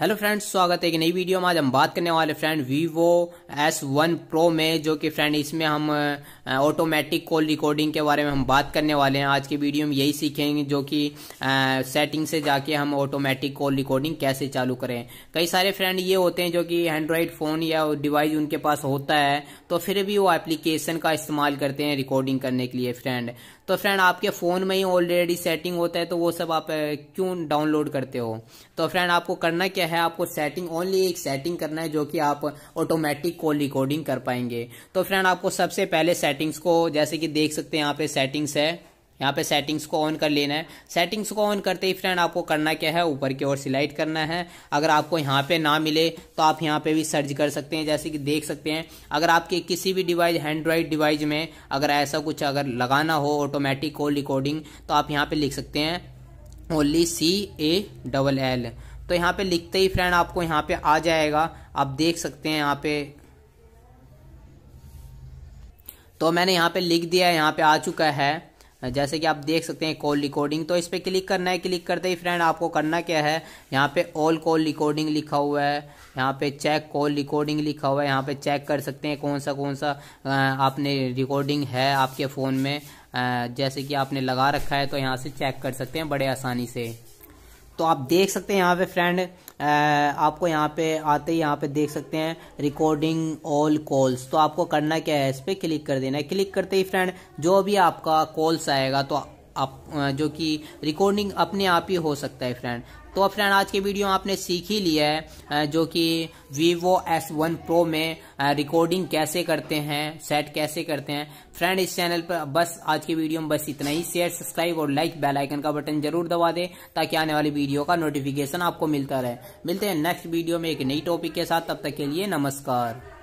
hello friends स्वागत है एक नई वीडियो में आज हम बात करने वाले friend Vivo S one Pro में जो कि फ्रेंड इसमें हम ऑटोमेटिक कॉल रिकॉर्डिंग के बारे में हम बात करने वाले हैं आज के वीडियो में यही सीखेंगे जो कि सेटिंग से जाके हम ऑटोमेटिक कॉल रिकॉर्डिंग कैसे चालू करें कई सारे फ्रेंड ये होते हैं जो कि एंड्रॉयड फ़ोन या डिवाइस उनके पास होता है तो फिर भी वो एप्लीकेशन का इस्तेमाल करते हैं रिकॉर्डिंग करने के लिए फ्रेंड तो फ्रेंड आपके फ़ोन में ही ऑलरेडी सेटिंग होता है तो वो सब आप क्यों डाउनलोड करते हो तो फ्रेंड आपको करना क्या है आपको सेटिंग ओनली एक सेटिंग करना है जो कि आप ऑटोमेटिक कॉल रिकॉर्डिंग कर पाएंगे तो फ्रेंड आपको सबसे पहले सेटिंग्स को जैसे कि देख सकते हैं यहाँ पे सेटिंग्स है यहाँ पे सेटिंग्स को ऑन कर लेना है सेटिंग्स को ऑन करते ही फ्रेंड आपको करना क्या है ऊपर की ओर सिलेक्ट करना है अगर आपको यहाँ पे ना मिले तो आप यहाँ पे भी सर्च कर सकते हैं जैसे कि देख सकते हैं अगर आपके किसी भी डिवाइस हैंड्रॉइड डिवाइस में अगर ऐसा कुछ अगर लगाना हो ऑटोमेटिक कॉल रिकॉर्डिंग तो आप यहाँ पे लिख सकते हैं only C A double L तो यहाँ पे लिखते ही फ्रेंड आपको यहाँ पे आ जाएगा आप देख सकते हैं यहाँ पे तो मैंने यहाँ पे लिख दिया है यहाँ पे आ चुका है जैसे कि आप देख सकते हैं कॉल रिकॉर्डिंग तो इस पर क्लिक करना है क्लिक करते ही फ्रेंड आपको करना क्या है यहाँ पे ऑल कॉल रिकॉर्डिंग लिखा हुआ है यहाँ पे चेक कॉल रिकॉर्डिंग लिखा हुआ है यहाँ पे चेक कर सकते हैं कौन सा कौन सा आपने रिकॉर्डिंग है आपके फ़ोन में जैसे कि आपने लगा रखा है तो यहाँ से चेक कर सकते हैं बड़े आसानी से तो आप देख सकते हैं यहाँ पे फ्रेंड आपको यहाँ पे आते ही यहाँ पे देख सकते हैं रिकॉर्डिंग ऑल कॉल्स तो आपको करना क्या है इस पर क्लिक कर देना है क्लिक करते ही फ्रेंड जो भी आपका कॉल्स आएगा तो आप जो कि रिकॉर्डिंग अपने आप ही हो सकता है फ्रेंड तो फ्रेंड आज के वीडियो आपने सीख ही लिया है जो कि वीवो S1 वन प्रो में रिकॉर्डिंग कैसे करते हैं सेट कैसे करते हैं फ्रेंड इस चैनल पर बस आज के वीडियो में बस इतना ही शेयर सब्सक्राइब और लाइक बेल आइकन का बटन जरूर दबा दें ताकि आने वाली वीडियो का नोटिफिकेशन आपको मिलता रहे मिलते हैं नेक्स्ट वीडियो में एक नई टॉपिक के साथ तब तक के लिए नमस्कार